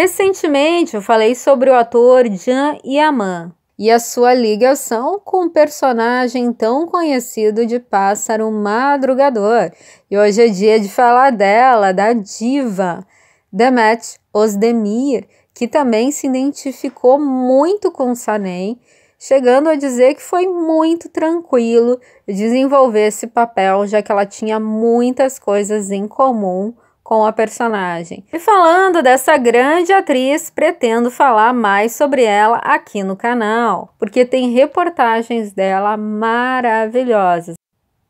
Recentemente eu falei sobre o ator Jean Yaman e a sua ligação com o personagem tão conhecido de Pássaro Madrugador. E hoje é dia de falar dela, da diva Demet Osdemir, que também se identificou muito com Sanem, chegando a dizer que foi muito tranquilo desenvolver esse papel, já que ela tinha muitas coisas em comum com a personagem. E falando dessa grande atriz, pretendo falar mais sobre ela aqui no canal, porque tem reportagens dela maravilhosas.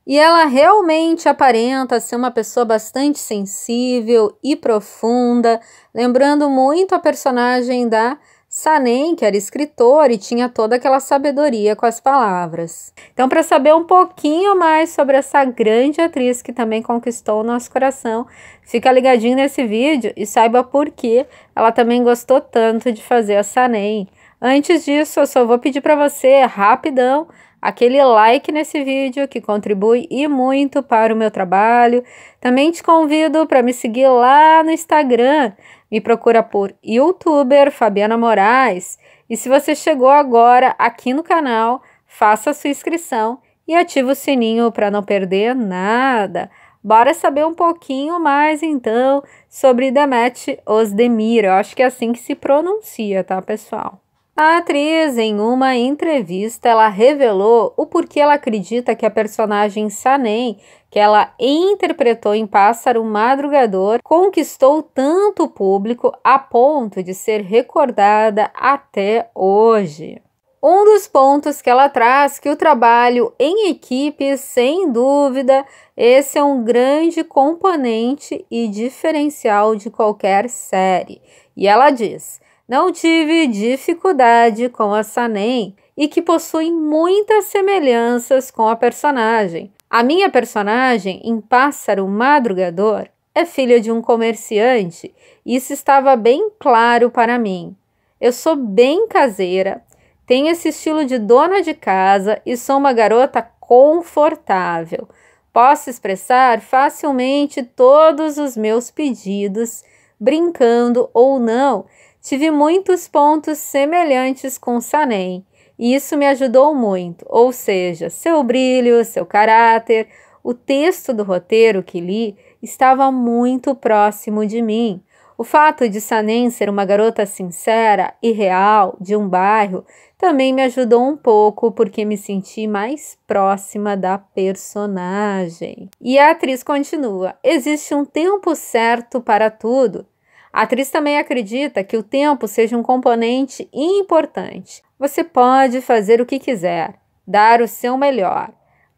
E ela realmente aparenta ser uma pessoa bastante sensível e profunda, lembrando muito a personagem da Sanem, que era escritor e tinha toda aquela sabedoria com as palavras. Então, para saber um pouquinho mais sobre essa grande atriz que também conquistou o nosso coração, fica ligadinho nesse vídeo e saiba por que ela também gostou tanto de fazer a Sanem. Antes disso, eu só vou pedir para você, rapidão, aquele like nesse vídeo que contribui e muito para o meu trabalho. Também te convido para me seguir lá no Instagram. Me procura por youtuber Fabiana Moraes. E se você chegou agora aqui no canal, faça a sua inscrição e ative o sininho para não perder nada. Bora saber um pouquinho mais então sobre Demet Osdemir. Eu acho que é assim que se pronuncia, tá, pessoal? A atriz, em uma entrevista, ela revelou o porquê ela acredita que a personagem Sanem, que ela interpretou em Pássaro Madrugador, conquistou tanto público a ponto de ser recordada até hoje. Um dos pontos que ela traz que o trabalho em equipe, sem dúvida, esse é um grande componente e diferencial de qualquer série. E ela diz: não tive dificuldade com a Sanem e que possuem muitas semelhanças com a personagem. A minha personagem, em Pássaro Madrugador, é filha de um comerciante, e isso estava bem claro para mim. Eu sou bem caseira, tenho esse estilo de dona de casa e sou uma garota confortável. Posso expressar facilmente todos os meus pedidos brincando ou não, tive muitos pontos semelhantes com Sanem. E isso me ajudou muito, ou seja, seu brilho, seu caráter, o texto do roteiro que li estava muito próximo de mim. O fato de Sanen ser uma garota sincera e real de um bairro também me ajudou um pouco porque me senti mais próxima da personagem. E a atriz continua: existe um tempo certo para tudo. A atriz também acredita que o tempo seja um componente importante. Você pode fazer o que quiser, dar o seu melhor,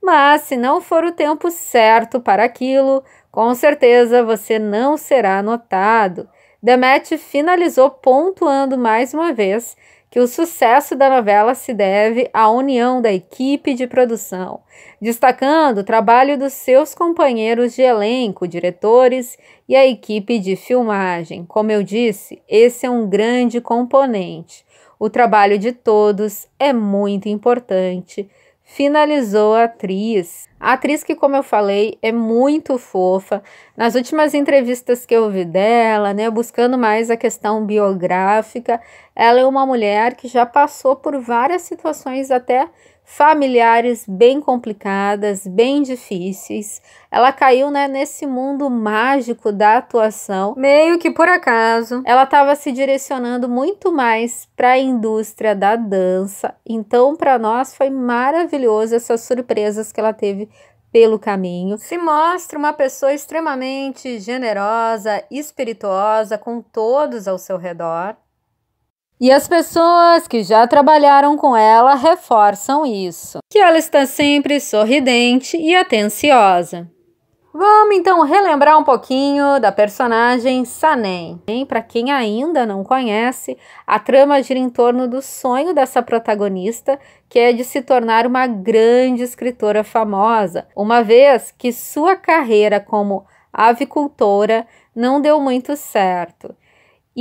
mas se não for o tempo certo para aquilo, com certeza você não será notado. Demet finalizou pontuando mais uma vez que o sucesso da novela se deve à união da equipe de produção, destacando o trabalho dos seus companheiros de elenco, diretores e a equipe de filmagem. Como eu disse, esse é um grande componente. O trabalho de todos é muito importante finalizou a atriz. A atriz que, como eu falei, é muito fofa. Nas últimas entrevistas que eu vi dela, né, buscando mais a questão biográfica, ela é uma mulher que já passou por várias situações até familiares bem complicadas, bem difíceis. Ela caiu né, nesse mundo mágico da atuação, meio que por acaso. Ela estava se direcionando muito mais para a indústria da dança, então para nós foi maravilhoso essas surpresas que ela teve pelo caminho. Se mostra uma pessoa extremamente generosa, espirituosa com todos ao seu redor. E as pessoas que já trabalharam com ela reforçam isso, que ela está sempre sorridente e atenciosa. Vamos então relembrar um pouquinho da personagem Sanem. Para quem ainda não conhece, a trama gira em torno do sonho dessa protagonista, que é de se tornar uma grande escritora famosa, uma vez que sua carreira como avicultora não deu muito certo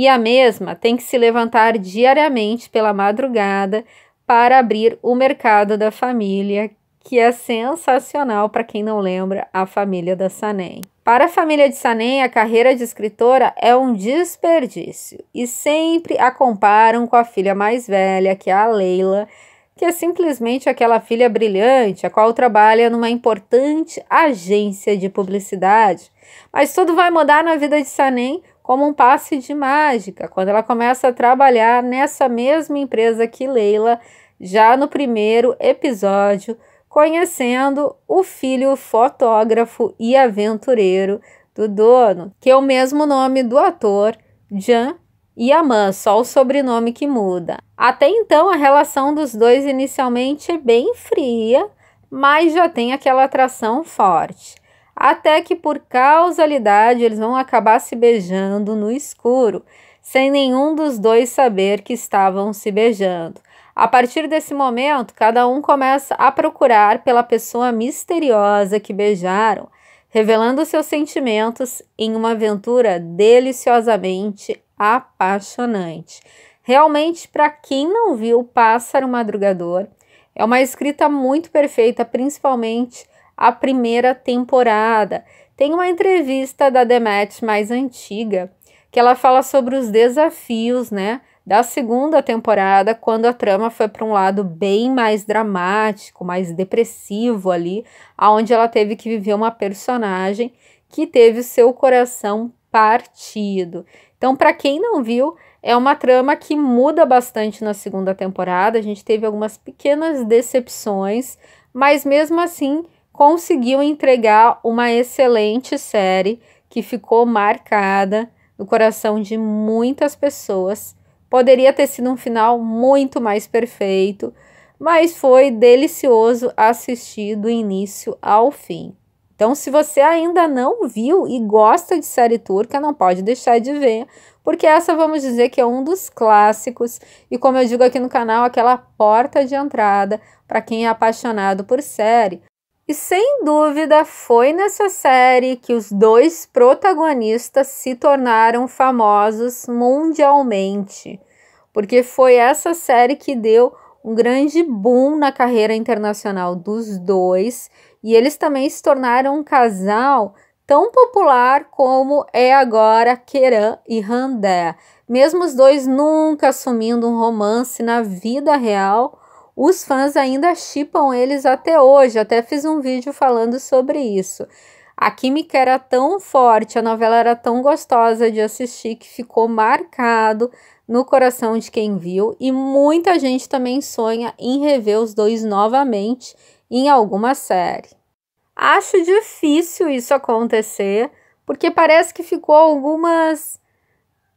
e a mesma tem que se levantar diariamente pela madrugada para abrir o mercado da família, que é sensacional para quem não lembra a família da Sanem. Para a família de Sanem, a carreira de escritora é um desperdício e sempre a comparam com a filha mais velha, que é a Leila, que é simplesmente aquela filha brilhante, a qual trabalha numa importante agência de publicidade. Mas tudo vai mudar na vida de Sanem como um passe de mágica, quando ela começa a trabalhar nessa mesma empresa que Leila, já no primeiro episódio, conhecendo o filho fotógrafo e aventureiro do dono, que é o mesmo nome do ator, Jean Yaman, só o sobrenome que muda. Até então, a relação dos dois inicialmente é bem fria, mas já tem aquela atração forte até que por causalidade eles vão acabar se beijando no escuro, sem nenhum dos dois saber que estavam se beijando. A partir desse momento, cada um começa a procurar pela pessoa misteriosa que beijaram, revelando seus sentimentos em uma aventura deliciosamente apaixonante. Realmente, para quem não viu Pássaro Madrugador, é uma escrita muito perfeita, principalmente a primeira temporada. Tem uma entrevista da Demet mais antiga que ela fala sobre os desafios, né, da segunda temporada, quando a trama foi para um lado bem mais dramático, mais depressivo ali, aonde ela teve que viver uma personagem que teve o seu coração partido. Então, para quem não viu, é uma trama que muda bastante na segunda temporada. A gente teve algumas pequenas decepções, mas mesmo assim conseguiu entregar uma excelente série que ficou marcada no coração de muitas pessoas. Poderia ter sido um final muito mais perfeito, mas foi delicioso assistir do início ao fim. Então, se você ainda não viu e gosta de série turca, não pode deixar de ver, porque essa vamos dizer que é um dos clássicos e, como eu digo aqui no canal, aquela porta de entrada para quem é apaixonado por série, e sem dúvida foi nessa série que os dois protagonistas se tornaram famosos mundialmente, porque foi essa série que deu um grande boom na carreira internacional dos dois e eles também se tornaram um casal tão popular como é agora Keran e Randé. Mesmo os dois nunca assumindo um romance na vida real, os fãs ainda chipam eles até hoje, até fiz um vídeo falando sobre isso. A química era tão forte, a novela era tão gostosa de assistir que ficou marcado no coração de quem viu e muita gente também sonha em rever os dois novamente em alguma série. Acho difícil isso acontecer, porque parece que ficou algumas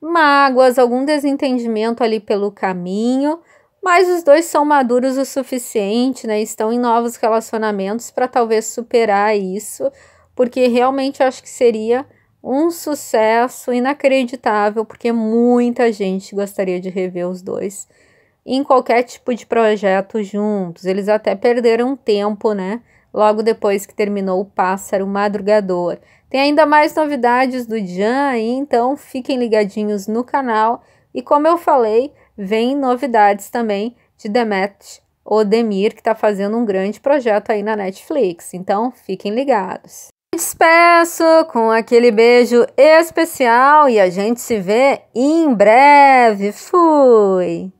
mágoas, algum desentendimento ali pelo caminho, mas os dois são maduros o suficiente, né? Estão em novos relacionamentos para talvez superar isso, porque realmente acho que seria um sucesso inacreditável, porque muita gente gostaria de rever os dois em qualquer tipo de projeto juntos. Eles até perderam tempo, né? Logo depois que terminou o Pássaro Madrugador. Tem ainda mais novidades do aí, então fiquem ligadinhos no canal. E como eu falei, vem novidades também de Demet Odemir, que está fazendo um grande projeto aí na Netflix. Então, fiquem ligados. Me despeço com aquele beijo especial e a gente se vê em breve. Fui!